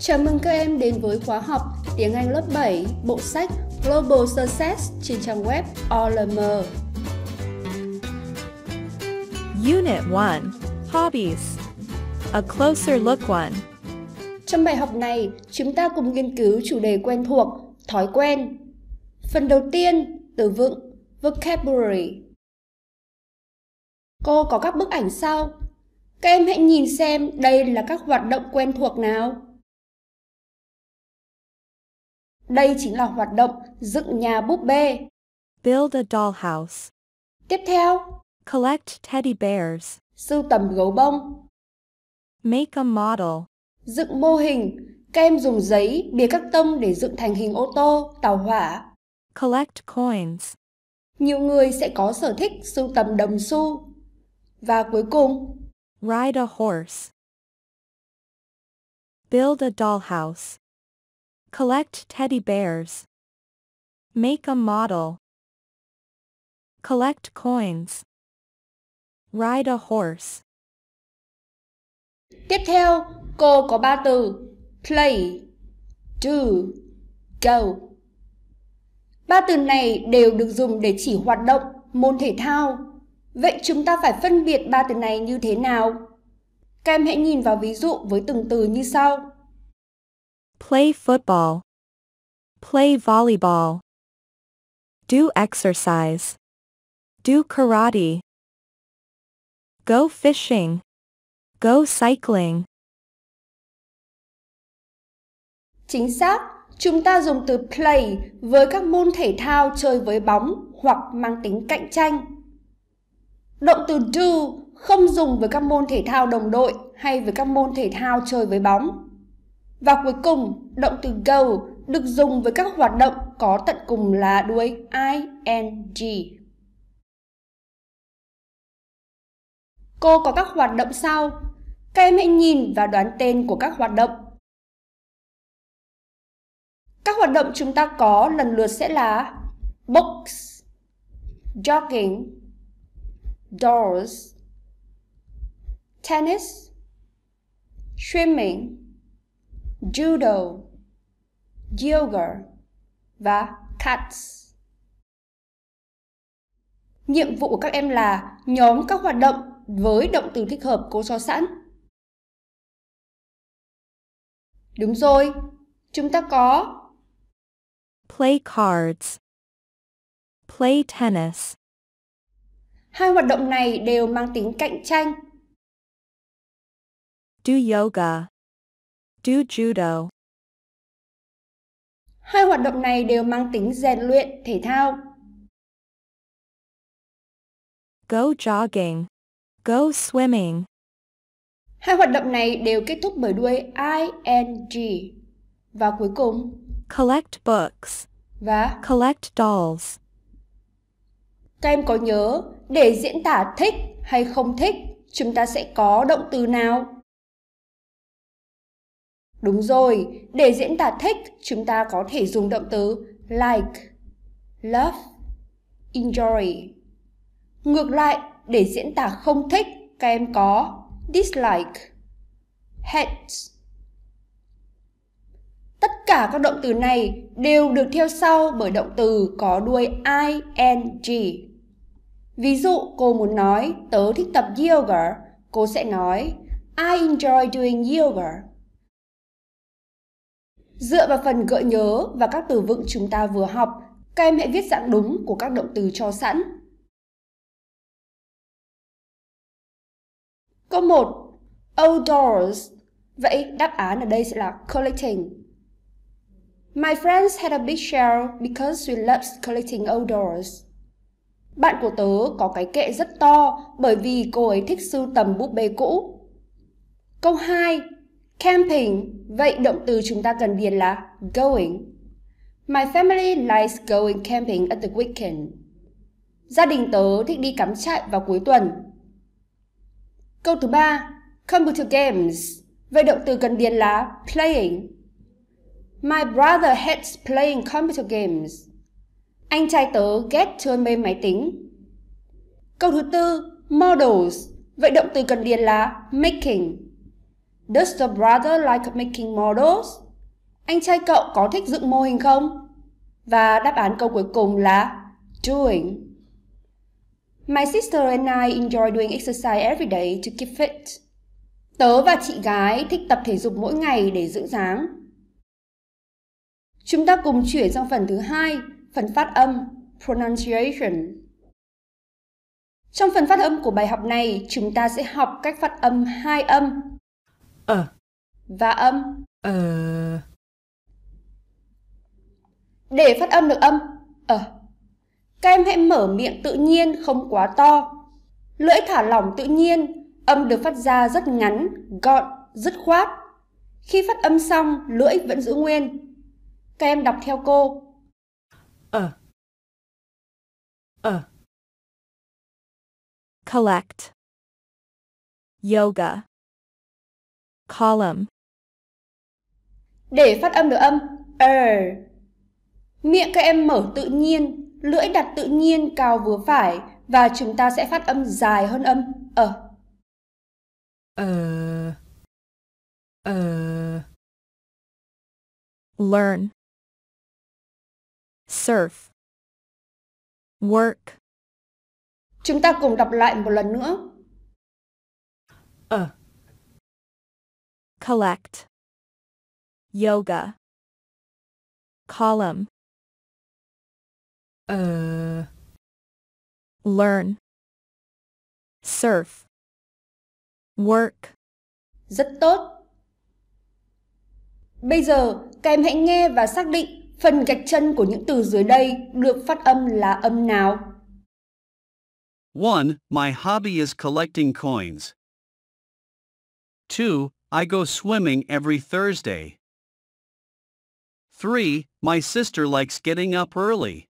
Chào mừng các em đến với khóa học Tiếng Anh lớp 7, bộ sách Global Success trên trang web OLM. Unit 1 Hobbies A Closer Look 1 Trong bài học này, chúng ta cùng nghiên cứu chủ đề quen thuộc, thói quen. Phần đầu tiên, từ vựng, vocabulary. Cô có các bức ảnh sau. Các em hãy nhìn xem đây là các hoạt động quen thuộc nào. Đây chính là hoạt động dựng nhà búp bê. Build a dollhouse. Tiếp theo, collect teddy bears. Sưu tầm gấu bông. Make a model. Dựng mô hình. Các em dùng giấy, bìa các tông để dựng thành hình ô tô, tàu hỏa. Collect coins. Nhiều người sẽ có sở thích sưu tầm đồng xu. Và cuối cùng, ride a horse. Build a dollhouse. Collect teddy bears. Make a model. Collect coins. Ride a horse. Tiếp theo, cô có ba từ play, do, go. Ba từ này đều được dùng để chỉ hoạt động, môn thể thao. Vậy chúng ta phải phân biệt ba từ này như thế nào? Các em hãy nhìn vào ví dụ với từng từ như sau. Play football. Play volleyball. Do exercise. Do karate. Go fishing. Go cycling. Chính xác, chúng ta dùng từ play với các môn thể thao chơi với bóng hoặc mang tính cạnh tranh. Động từ do không dùng với các môn thể thao đồng đội hay với các môn thể thao chơi với bóng. Và cuối cùng, động từ go được dùng với các hoạt động có tận cùng là đuôi ing. Cô có các hoạt động sau. Các em hãy nhìn và đoán tên của các hoạt động. Các hoạt động chúng ta có lần lượt sẽ là books, jogging, doors, tennis, swimming, judo, yoga và cats. Nhiệm vụ của các em là nhóm các hoạt động với động từ thích hợp cô cho sẵn. Đúng rồi, chúng ta có play cards, play tennis. Hai hoạt động này đều mang tính cạnh tranh. Do yoga. Do judo. Hai hoạt động này đều mang tính rèn luyện thể thao. Go jogging. Go swimming. Hai hoạt động này đều kết thúc bởi đuôi ing. Và cuối cùng, collect books và collect dolls. Các em có nhớ để diễn tả thích hay không thích, chúng ta sẽ có động từ nào? Đúng rồi, để diễn tả thích, chúng ta có thể dùng động từ like, love, enjoy. Ngược lại, để diễn tả không thích, các em có dislike, hate. Tất cả các động từ này đều được theo sau bởi động từ có đuôi ing. Ví dụ cô muốn nói tớ thích tập yoga, cô sẽ nói I enjoy doing yoga. Dựa vào phần gợi nhớ và các từ vựng chúng ta vừa học, các em hãy viết dạng đúng của các động từ cho sẵn. Câu 1. Outdoors. Vậy đáp án ở đây sẽ là collecting. My friends had a big shell because we loved collecting outdoors. Bạn của tớ có cái kệ rất to bởi vì cô ấy thích sưu tầm búp bê cũ. Câu 2. Camping. Vậy động từ chúng ta cần điền là going. My family likes going camping at the weekend. Gia đình tớ thích đi cắm trại vào cuối tuần. Câu thứ ba, computer games. Vậy động từ cần điền là playing. My brother hates playing computer games. Anh trai tớ ghét chơi mê máy tính. Câu thứ tư, models. Vậy động từ cần điền là making. Does the brother like making models? Anh trai cậu có thích dựng mô hình không? Và đáp án câu cuối cùng là doing. My sister and I enjoy doing exercise every day to keep fit. Tớ và chị gái thích tập thể dục mỗi ngày để giữ dáng. Chúng ta cùng chuyển sang phần thứ hai, phần phát âm, pronunciation. Trong phần phát âm của bài học này, chúng ta sẽ học cách phát âm hai âm ờ và âm ờ để phát âm được âm ờ các em hãy mở miệng tự nhiên không quá to lưỡi thả lỏng tự nhiên âm được phát ra rất ngắn gọn dứt khoát khi phát âm xong lưỡi vẫn giữ nguyên các em đọc theo cô ờ ờ collect yoga column. Để phát âm được âm er, miệng các em mở tự nhiên, lưỡi đặt tự nhiên cao vừa phải và chúng ta sẽ phát âm dài hơn âm ở. Ờ. ờ. Ờ. Learn. Surf. Work. Chúng ta cùng đọc lại một lần nữa. Ờ. Uh collect yoga column uh learn surf work rất tốt bây giờ các em hãy nghe và xác định phần gạch chân của những từ dưới đây được phát âm là âm nào 1. My hobby is collecting coins. 2. I go swimming every Thursday. 3. My sister likes getting up early.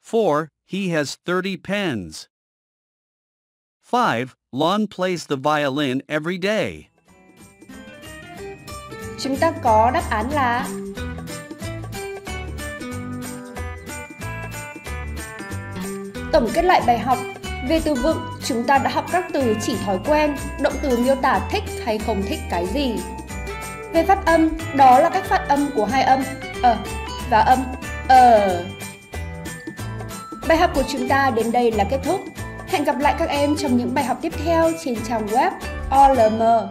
4. He has 30 pens. 5. Lon plays the violin every day. Chúng ta có đáp án là Tổng kết lại bài học Về từ vựng, chúng ta đã học các từ chỉ thói quen, động từ miêu tả thích hay không thích cái gì. Về phát âm, đó là cách phát âm của hai âm ờ và âm ờ. Bài học của chúng ta đến đây là kết thúc. Hẹn gặp lại các em trong những bài học tiếp theo trên trang web OLM.